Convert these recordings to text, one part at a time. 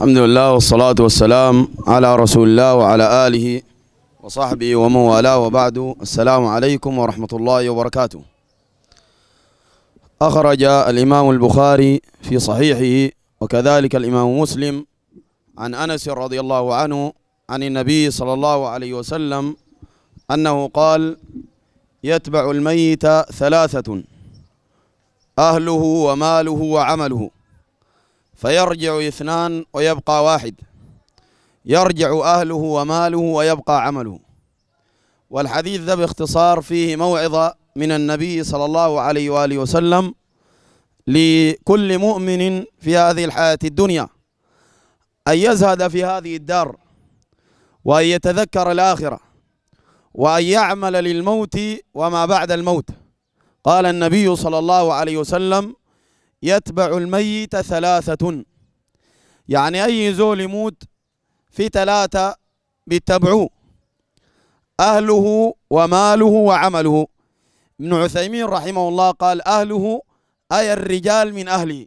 الحمد لله والصلاة والسلام على رسول الله وعلى آله وصحبه ومن والاه وبعد السلام عليكم ورحمة الله وبركاته أخرج الإمام البخاري في صحيحه وكذلك الإمام مسلم عن أنس رضي الله عنه عن النبي صلى الله عليه وسلم أنه قال يتبع الميت ثلاثة أهله وماله وعمله فيرجع اثنان ويبقى واحد يرجع أهله وماله ويبقى عمله والحديث ذا باختصار فيه موعظة من النبي صلى الله عليه وآله وسلم لكل مؤمن في هذه الحياة الدنيا أن يزهد في هذه الدار وأن يتذكر الآخرة وأن يعمل للموت وما بعد الموت قال النبي صلى الله عليه وسلم يتبع الميت ثلاثة يعني أي زول يموت في ثلاثة بيتبعوه أهله وماله وعمله ابن عثيمين رحمه الله قال أهله أي الرجال من أهله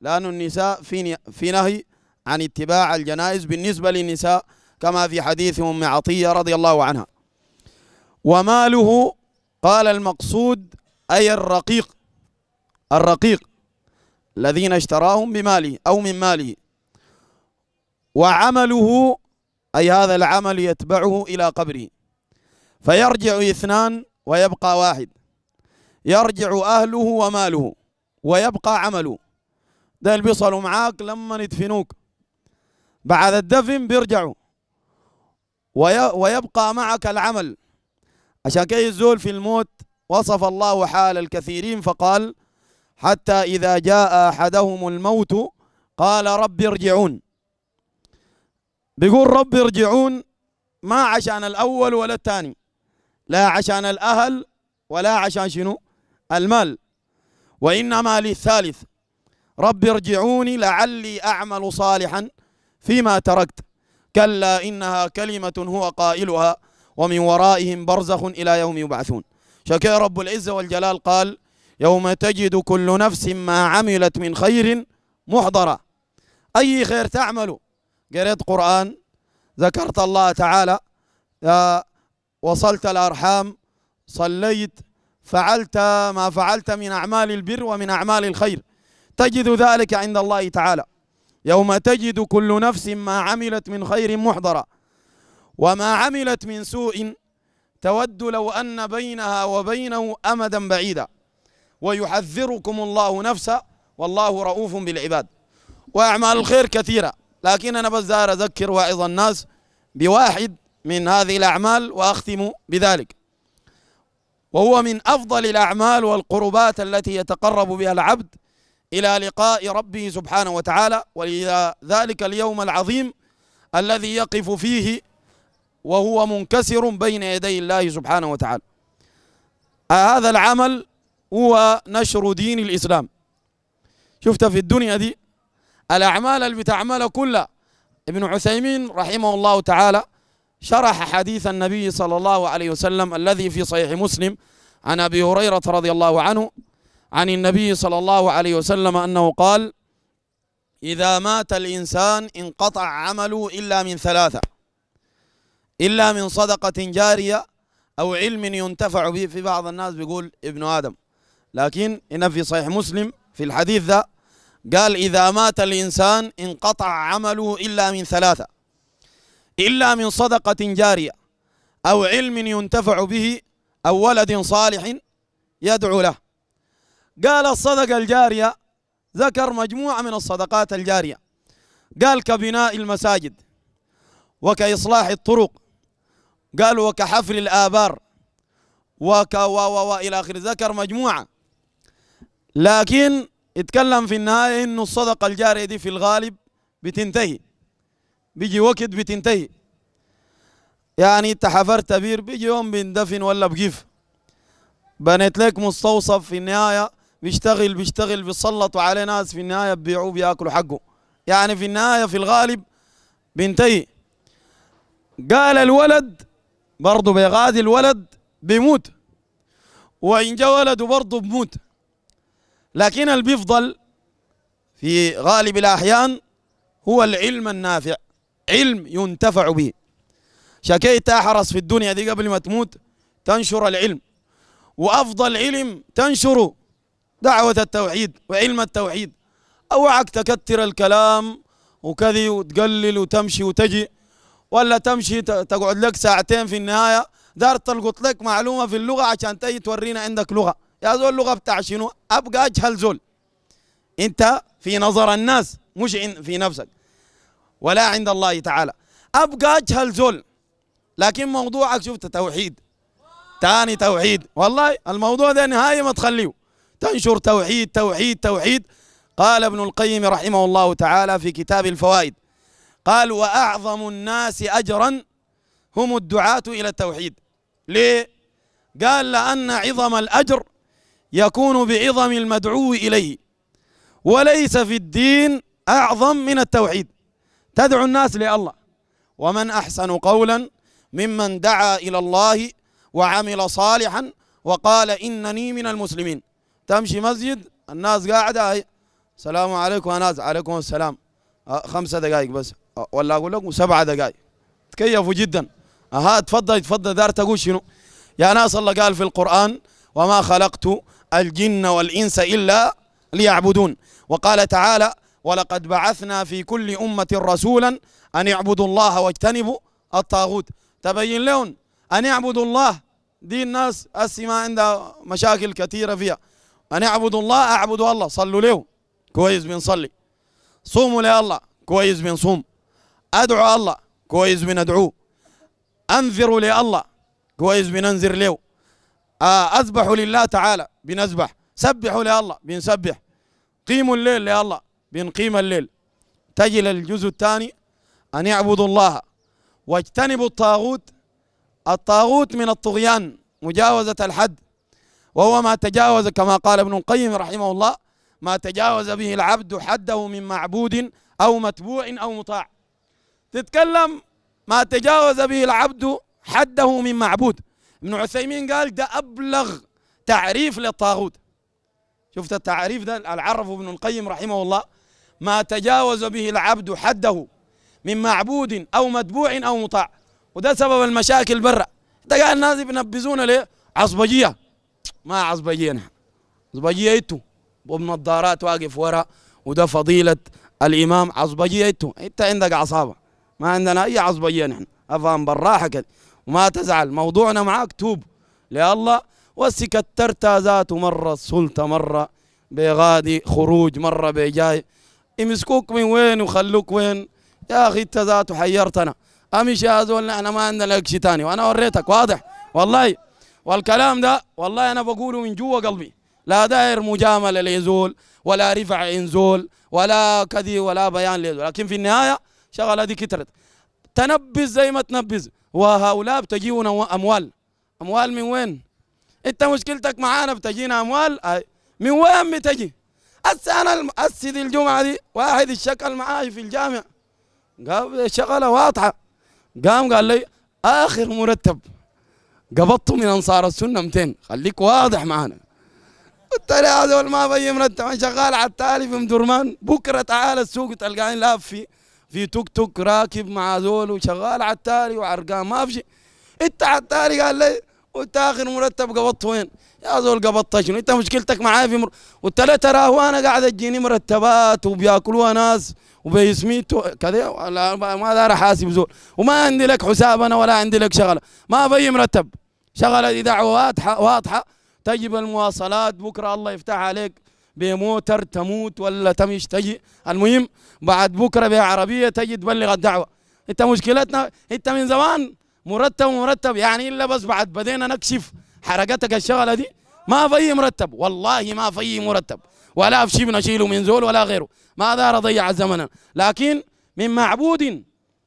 لأن النساء في, في نهي عن اتباع الجنائز بالنسبة للنساء كما في حديث أم عطية رضي الله عنها وماله قال المقصود أي الرقيق الرقيق الذين اشتراهم بماله أو من ماله وعمله أي هذا العمل يتبعه إلى قبره فيرجع اثنان ويبقى واحد يرجع أهله وماله ويبقى عمله ده اللي بيصلوا معاك لما يدفنوك بعد الدفن بيرجعوا ويبقى معك العمل عشان كي الزول في الموت وصف الله حال الكثيرين فقال حتى إذا جاء أحدهم الموت قال رب ارجعون بيقول رب ارجعون ما عشان الأول ولا الثاني لا عشان الأهل ولا عشان شنو المال وإنما للثالث رب ارجعوني لعلي أعمل صالحا فيما تركت كلا إنها كلمة هو قائلها ومن ورائهم برزخ إلى يوم يبعثون شكي رب العزة والجلال قال يوم تجد كل نفس ما عملت من خير محضرة أي خير تعمله قريت قرآن ذكرت الله تعالى وصلت الأرحام صليت فعلت ما فعلت من أعمال البر ومن أعمال الخير تجد ذلك عند الله تعالى يوم تجد كل نفس ما عملت من خير محضرة وما عملت من سوء تود لو أن بينها وبينه أمدا بعيدا ويحذركم الله نفسه والله رؤوف بالعباد وأعمال الخير كثيرة لكن أنا بس دار أذكر واعظ الناس بواحد من هذه الأعمال وأختم بذلك وهو من أفضل الأعمال والقربات التي يتقرب بها العبد إلى لقاء ربه سبحانه وتعالى وإلى ذلك اليوم العظيم الذي يقف فيه وهو منكسر بين يدي الله سبحانه وتعالى هذا العمل هو نشر دين الإسلام شفت في الدنيا دي الأعمال اللي بتعملها كلها ابن عثيمين رحمه الله تعالى شرح حديث النبي صلى الله عليه وسلم الذي في صحيح مسلم عن أبي هريرة رضي الله عنه عن النبي صلى الله عليه وسلم أنه قال إذا مات الإنسان انقطع عمله إلا من ثلاثة إلا من صدقة جارية أو علم ينتفع به في بعض الناس بيقول ابن آدم لكن هنا في صحيح مسلم في الحديث ذا قال إذا مات الإنسان انقطع عمله إلا من ثلاثة إلا من صدقة جارية أو علم ينتفع به أو ولد صالح يدعو له قال الصدقة الجارية ذكر مجموعة من الصدقات الجارية قال كبناء المساجد وكإصلاح الطرق قال وكحفر الآبار وك و و إلى آخر ذكر مجموعة لكن اتكلم في النهاية انه الصدقة الجارية دي في الغالب بتنتهي بيجي وقت بتنتهي يعني انت حفرت بير بيجي يوم بندفن ولا بقيف بنيت لك مستوصف في النهاية بيشتغل بيشتغل بيسلطوا عليه ناس في النهاية بيبيعوه بياكلوا حقه يعني في النهاية في الغالب بينتهي قال الولد برضه بيغادي الولد بيموت وإن جاء ولده برضه بموت لكن اللي بيفضل في غالب الأحيان هو العلم النافع علم ينتفع به شكيت أحرص في الدنيا دي قبل ما تموت تنشر العلم وأفضل علم تنشره دعوة التوحيد وعلم التوحيد أوعك تكتر الكلام وكذي وتقلل وتمشي وتجي ولا تمشي تقعد لك ساعتين في النهاية دار تلقط لك معلومة في اللغة عشان تجي تورينا عندك لغة يا زول لغه بتاع شنو ابقى اجهل زول انت في نظر الناس مش في نفسك ولا عند الله تعالى ابقى اجهل زول لكن موضوعك شفت توحيد تاني توحيد والله الموضوع ده نهاية ما تخليه تنشر توحيد توحيد توحيد قال ابن القيم رحمه الله تعالى في كتاب الفوائد قال وأعظم الناس أجرا هم الدعاة إلى التوحيد ليه؟ قال لأن عظم الأجر يكون بعظم المدعو إليه وليس في الدين أعظم من التوحيد تدعو الناس لله ومن أحسن قولا ممن دعا إلى الله وعمل صالحا وقال إنني من المسلمين تمشي مسجد الناس قاعدة السلام عليكم يا ناس عليكم السلام آه، خمسة دقائق بس آه، ولا أقول لكم سبعة دقائق تكيفوا جدا ها تفضل تفضل دار تقول شنو يا ناس الله قال في القرآن وما خلقت الجن والإنس إلا ليعبدون وقال تعالى ولقد بعثنا في كل أمة رسولا أن يعبدوا الله واجتنبوا الطاغوت تبين لهم أن يعبدوا الله دي الناس أسي ما عندها مشاكل كثيرة فيها أن يعبدوا الله أعبدوا الله صلوا له كويس بنصلي صوموا لله كويس بنصوم أدعو الله كويس بندعوه أنذروا لله كويس بننذر له آه، أذبحوا لله تعالى بنذبح سبحوا لله بنسبح قيموا الليل لله بنقيم الليل تجي للجزء الثاني أن يعبدوا الله واجتنبوا الطاغوت الطاغوت من الطغيان مجاوزة الحد وهو ما تجاوز كما قال ابن القيم رحمه الله ما تجاوز به العبد حده من معبود أو متبوع أو مطاع تتكلم ما تجاوز به العبد حده من معبود ابن عثيمين قال ده أبلغ تعريف للطاغوت شفت التعريف ده عرفه ابن القيم رحمه الله ما تجاوز به العبد حده من معبود أو متبوع أو مطاع وده سبب المشاكل برا ده قال الناس بينبزونا ليه عصبجية ما عصبجية نحن عصبجية انتوا وبنظارات واقف ورا وده فضيلة الإمام عصبجية انتوا انت عندك عصابة ما عندنا أي عصبجية نحن أفهم براحة كده وما تزعل موضوعنا معاك توب لله وسكترت ذاته مرة السلطة مرة بغادي خروج مرة بجاي يمسكوك من وين وخلوك وين يا أخي أنت ذاته حيرتنا أمشي يا زول احنا ما عندنا لك شيء ثاني وأنا وريتك واضح والله والكلام ده والله أنا بقوله من جوا قلبي لا داير مجاملة ليزول ولا رفع إنزول ولا كذي ولا بيان ليزول لكن في النهاية شغلة دي كترت تنبز زي ما تنبز وهؤلاء بتجيونا اموال اموال من وين انت مشكلتك معانا بتجينا اموال من وين بتجي هسه انا السيدي الجمعة دي واحد الشكل معاي في الجامع قال الشغلة واضحة قام قال لي آخر مرتب قبضته من أنصار السنة 200 خليك واضح معانا قلت له هذول ما بي مرتب أنا شغال على التالي في مدرمان بكرة تعال السوق تلقاني لاف فيه في توك توك راكب مع زول وشغال على التاري وعرقان ما في شيء انت على التاري قال لي وانت اخر مرتب قبضت وين؟ يا زول قبضت شنو؟ انت مشكلتك معاي في مر... قلت له تراه وانا قاعد اجيني مرتبات وبياكلوها ناس وبيسميتوا كذا ما دار حاسب زول وما عندي لك حساب انا ولا عندي لك شغله ما في مرتب شغله دي دعوه واضحه واضحه تجب المواصلات بكره الله يفتح عليك بموتر تموت ولا تمش تجي المهم بعد بكره بعربيه تجي تبلغ الدعوه انت مشكلتنا انت من زمان مرتب ومرتب يعني الا بس بعد بدينا نكشف حركتك الشغله دي ما في مرتب والله ما في مرتب ولا في شيء بنشيله من زول ولا غيره ما دار ضيع الزمن لكن من معبود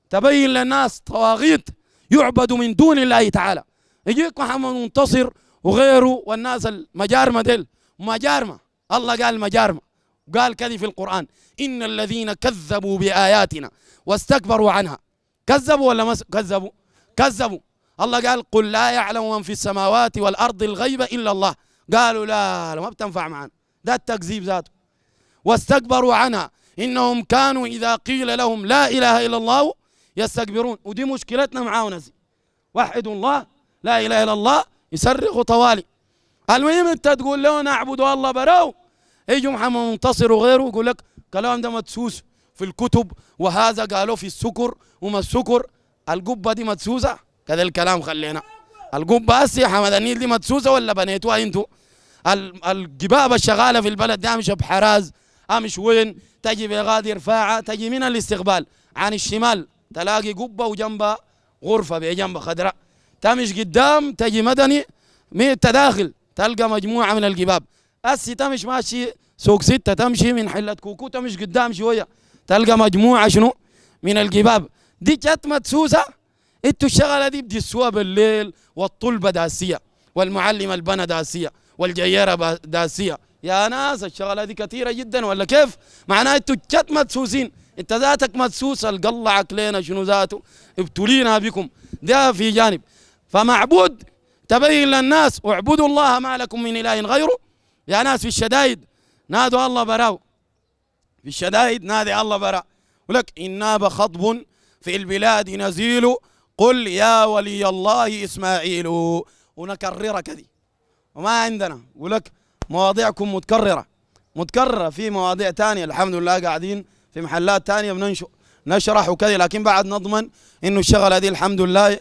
تبين للناس طواغيت يعبد من دون الله تعالى يجيك محمد منتصر وغيره والناس المجارمه ديل مجارمه الله قال مجارم وقال كذي في القرآن إن الذين كذبوا بآياتنا واستكبروا عنها كذبوا ولا ما كذبوا كذبوا الله قال قل لا يعلم من في السماوات والأرض الغيب إلا الله قالوا لا, لا ما بتنفع معنا ده التكذيب ذاته واستكبروا عنها إنهم كانوا إذا قيل لهم لا إله إلا الله يستكبرون ودي مشكلتنا معاونة وحدوا الله لا إله إلا الله يسرقوا طوالي المهم انت تقول له انا اعبد الله براو يجي محمد منتصر وغيره يقول لك كلام ده مدسوس في الكتب وهذا قالوا في السكر وما السكر القبه دي مدسوسه كذا الكلام خلينا القبه هسه حمد النيل دي مدسوسه ولا بنيتوها انتوا الجباب الشغاله في البلد دي امشي بحراز امشي اه وين تجي بغادي رفاعه تجي من الاستقبال عن الشمال تلاقي قبه وجنبها غرفه بجنبها خضراء تمشي قدام تجي مدني مين التداخل تلقى مجموعه من الجباب اسي تمش ماشي سوق ستة تمشي من حلة كوكو تمشي قدام شوية تلقى مجموعة شنو من الجباب دي جت مدسوسة انتوا الشغلة دي بتدسوها بالليل والطلبة داسية والمعلم البنا داسية والجيارة داسية يا ناس الشغلة دي كثيرة جدا ولا كيف معناها انتوا جت مدسوسين انت ذاتك مدسوس القلعك لنا شنو ذاته ابتلينا بكم ده في جانب فمعبود تبين للناس اعبدوا الله ما لكم من إله غيره يا ناس في الشدائد نادوا الله براء في الشدائد نادي الله براء ولك ناب خطب في البلاد نزيل قل يا ولي الله إسماعيل ونكرر كذي وما عندنا ولك مواضيعكم متكررة متكررة في مواضيع ثانيه الحمد لله قاعدين في محلات ثانيه بننشر نشرح وكذا لكن بعد نضمن انه الشغله هذه الحمد لله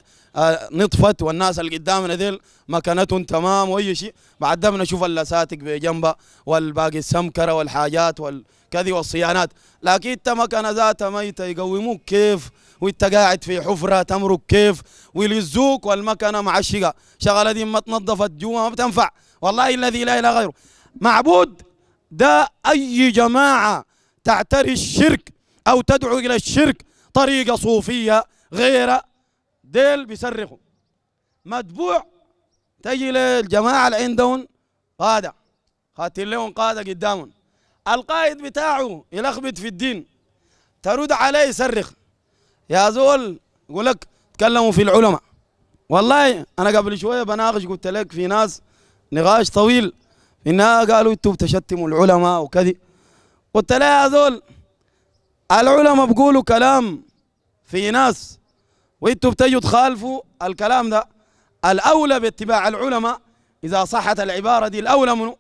نطفت والناس اللي قدامنا ذيل مكانتهم تمام واي شيء بعد ده بنشوف اللاساتك بجنبها والباقي السمكره والحاجات والكذي والصيانات لكن انت مكانه ذاتها ميته يقوموك كيف وانت قاعد في حفره تمرك كيف ويلزوك والمكنه معشقه شغله دي ما تنظفت جوا ما بتنفع والله الذي لا اله غيره معبود ده اي جماعه تعتري الشرك او تدعو الى الشرك طريقه صوفيه غير ديل بيصرخوا متبوع تجي للجماعة اللي عندهم قادة خاتين لهم قادة قدامهم القائد بتاعه يلخبط في الدين ترد عليه يصرخ يا زول يقول لك تكلموا في العلماء والله انا قبل شويه بناقش قلت لك في ناس نقاش طويل انها قالوا انتوا بتشتموا العلماء وكذي قلت لها يا زول العلماء بيقولوا كلام في ناس وانتوا بتجوا تخالفوا الكلام ده الاولى باتباع العلماء اذا صحت العباره دي الاولى منه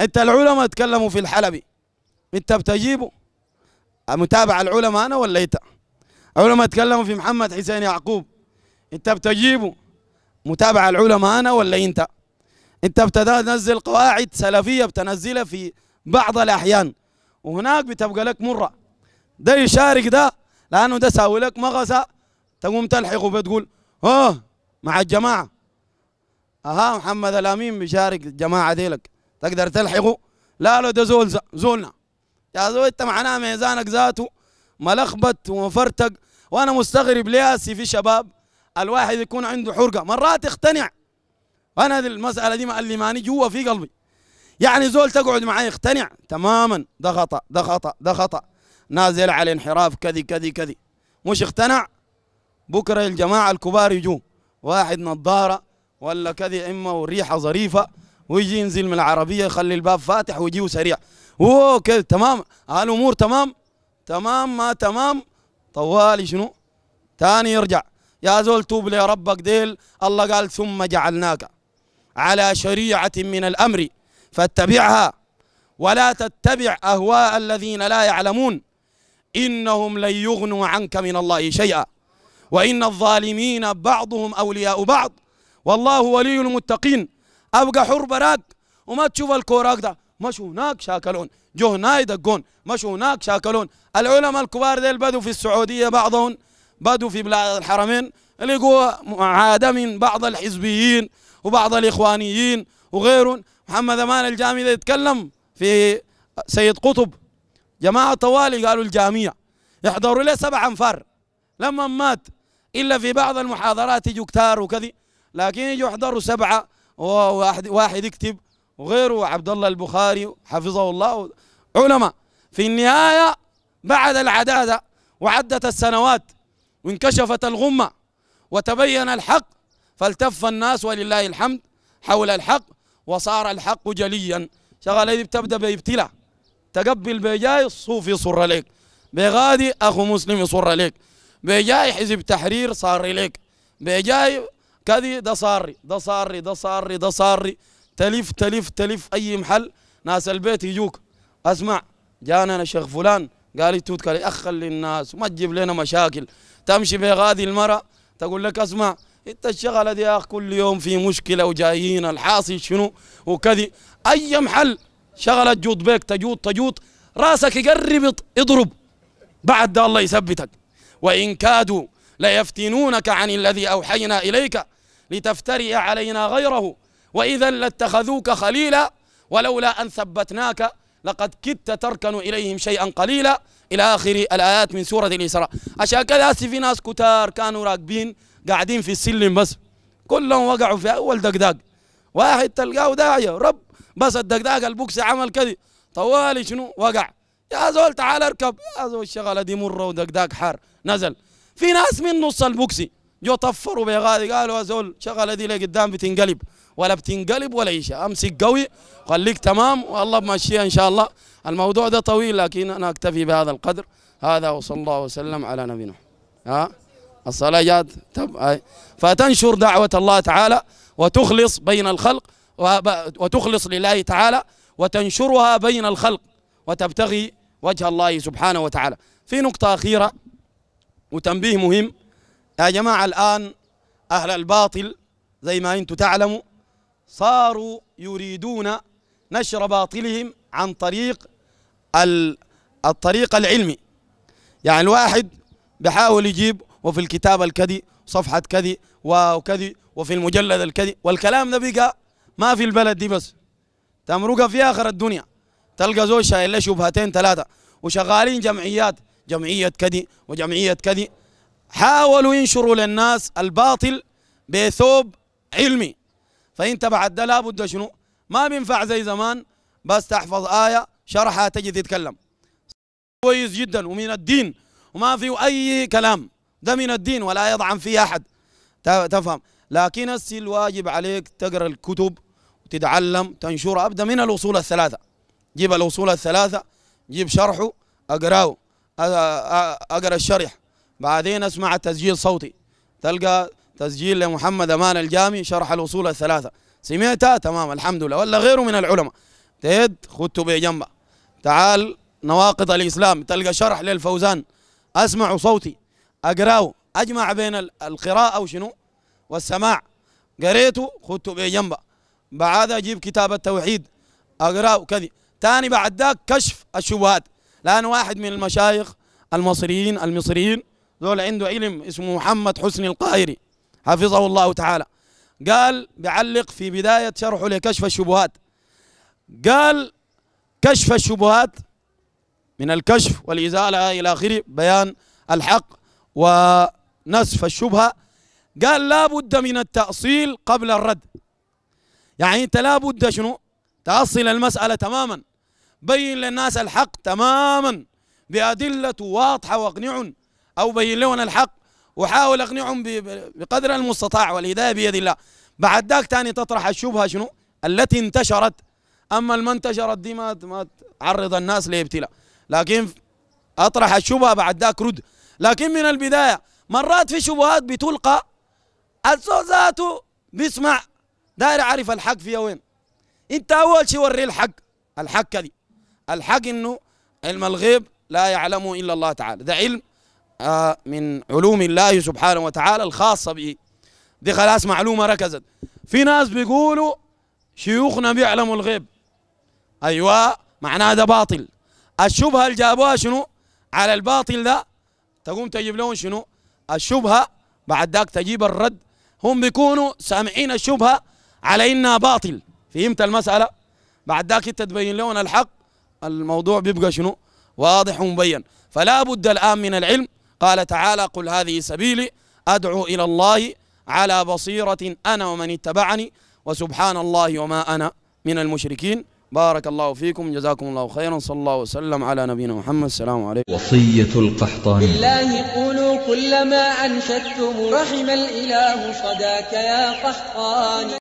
انت العلماء تكلموا في الحلبي انت بتجيبوا متابع العلماء انا ولا انت العلماء تكلموا في محمد حسين يعقوب انت بتجيبوا متابع العلماء انا ولا انت انت بتنزل قواعد سلفيه بتنزلها في بعض الاحيان وهناك بتبقى لك مره ده يشارك ده لانه ده ساوي لك مغزى تقوم تلحقه بتقول اه مع الجماعه اها محمد الامين بيشارك الجماعه ديلك تقدر تلحقه لا لا ده زول زولنا يا زول انت معناه ميزانك ذاته ملخبط ومفرتق وانا مستغرب ليه في شباب الواحد يكون عنده حرقه مرات يقتنع انا دي المساله دي اللي ماني جوا في قلبي يعني زول تقعد معاه يقتنع تماما ده خطا ده خطا ده خطا نازل على انحراف كذي كذي كذي مش اقتنع بكرة الجماعة الكبار يجوا واحد نظارة ولا كذا إما وريحة ظريفة ويجي ينزل من العربية يخلي الباب فاتح ويجي سريع اوه كذا تمام الامور تمام تمام ما تمام طوالي شنو تاني يرجع يا زول توب لربك ديل الله قال ثم جعلناك على شريعة من الأمر فاتبعها ولا تتبع أهواء الذين لا يعلمون إنهم لن يغنوا عنك من الله شيئا وإن الظالمين بعضهم أولياء بعض والله ولي المتقين أبقى حر براك وما تشوف الكوراك ده مشوا هناك شاكلون جو هنا يدقون مشوا هناك شاكلون العلماء الكبار ديل بدوا في السعودية بعضهم بدوا في بلاد الحرمين لقوا معادة من بعض الحزبيين وبعض الإخوانيين وغيرهم محمد أمان الجامعي ده يتكلم في سيد قطب جماعة طوالي قالوا الجامعة يحضروا له سبع أنفار لما مات إلا في بعض المحاضرات يجوا كتار وكذي لكن يجوا يحضروا سبعة وواحد واحد يكتب وغيره عبد الله البخاري حفظه الله علماء في النهاية بعد العدادة وعدت السنوات وانكشفت الغمة وتبين الحق فالتف الناس ولله الحمد حول الحق وصار الحق جليا شغلة هذه بتبدأ بابتلاء تقبل بجاي الصوفي يصر لك بغادي أخو مسلم يصر لك بيجاي حزب تحرير صار لك بيجاي كذي ده صاري ده صاري ده صاري ده صاري تلف تلف تلف اي محل ناس البيت يجوك اسمع جانا الشيخ فلان قال توت قال اخل للناس ما تجيب لنا مشاكل تمشي بغادي المرأة تقول لك اسمع انت الشغلة دي يا اخ كل يوم في مشكلة وجايين الحاصل شنو وكذي اي محل شغلة جود بيك تجود تجود راسك يقرب يضرب بعد ده الله يثبتك وإن كادوا ليفتنونك عن الذي أوحينا إليك لتفتري علينا غيره وإذا لاتخذوك خليلا ولولا أن ثبتناك لقد كدت تركن إليهم شيئا قليلا إلى آخر الآيات من سورة الإسراء عشان كذا هسي في ناس كتار كانوا راكبين قاعدين في السلم بس كلهم وقعوا في أول دقداق واحد تلقاه داعية رب بس الدقداق البوكس عمل كذي طوالي شنو وقع يا زول تعال اركب يا زول الشغله دي مره ودقداق حار نزل في ناس من نص البوكسي جو طفروا بغادي قالوا يا زول الشغله دي لقدام بتنقلب ولا بتنقلب ولا شيء امسك قوي خليك تمام والله بمشيها ان شاء الله الموضوع ده طويل لكن انا اكتفي بهذا القدر هذا وصلى الله وسلم على نبينا ها الصلاه جات طب فتنشر دعوه الله تعالى وتخلص بين الخلق وتخلص لله تعالى وتنشرها بين الخلق وتبتغي وجه الله سبحانه وتعالى في نقطة أخيرة وتنبيه مهم يا جماعة الآن أهل الباطل زي ما أنتم تعلموا صاروا يريدون نشر باطلهم عن طريق الطريق العلمي يعني الواحد بحاول يجيب وفي الكتاب الكذي صفحة كذي وكذي وفي المجلد الكذي والكلام ده بقى ما في البلد دي بس تمرق في آخر الدنيا تلقى زول شايل له شبهتين ثلاثه وشغالين جمعيات جمعيه كدي وجمعيه كدي حاولوا ينشروا للناس الباطل بثوب علمي فانت بعد ده لابد شنو ما بينفع زي زمان بس تحفظ ايه شرحها تجي تتكلم كويس جدا ومن الدين وما فيه اي كلام ده من الدين ولا يطعن فيه احد تفهم لكن السي الواجب عليك تقرا الكتب وتتعلم تنشرها ابدا من الاصول الثلاثه جيب الأصول الثلاثة جيب شرحه أقراه أقرأ الشرح بعدين أسمع التسجيل صوتي تلقى تسجيل لمحمد أمان الجامي شرح الأصول الثلاثة سمعتها تمام الحمد لله ولا غيره من العلماء تيد خدته بجنبه تعال نواقض الإسلام تلقى شرح للفوزان أسمع صوتي أقراه أجمع بين القراءة وشنو والسماع قريته خدته بجنبه بعدها أجيب كتاب التوحيد أقراه كذي ثاني بعد ذاك كشف الشبهات لأن واحد من المشايخ المصريين المصريين ذول عنده علم اسمه محمد حسني القاهري حفظه الله تعالى قال بعلق في بداية شرحه لكشف الشبهات قال كشف الشبهات من الكشف والإزالة إلى آخره بيان الحق ونسف الشبهة قال لابد من التأصيل قبل الرد يعني أنت لابد شنو تأصل المسألة تماما بين للناس الحق تماما بأدلة واضحة واقنعهم أو بين لهم الحق وحاول أقنعهم بقدر المستطاع والهداية بيد الله بعد ذاك تاني تطرح الشبهة شنو التي انتشرت أما ما انتشرت دي ما ما تعرض الناس لابتلاء لكن أطرح الشبهة بعد ذاك رد لكن من البداية مرات في شبهات بتلقى الزوزات ذاته بيسمع داير عارف الحق فيها وين انت اول شيء وري الحق الحق دي الحق انه علم الغيب لا يعلمه الا الله تعالى ده علم آه من علوم الله سبحانه وتعالى الخاصه به دي خلاص معلومه ركزت في ناس بيقولوا شيوخنا بيعلموا الغيب ايوه معناه ده باطل الشبهه اللي جابوها شنو على الباطل ده تقوم تجيب لهم شنو الشبهه بعد ذاك تجيب الرد هم بيكونوا سامعين الشبهه على انها باطل فهمت المساله بعد ذاك انت تبين لهم الحق الموضوع بيبقى شنو واضح ومبين فلا بد الآن من العلم قال تعالى قل هذه سبيلي أدعو إلى الله على بصيرة أنا ومن اتبعني وسبحان الله وما أنا من المشركين بارك الله فيكم جزاكم الله خيرا صلى الله وسلم على نبينا محمد السلام عليكم وصية القحطاني بالله قولوا كلما أنشدتم رحم الإله صداك يا قحطاني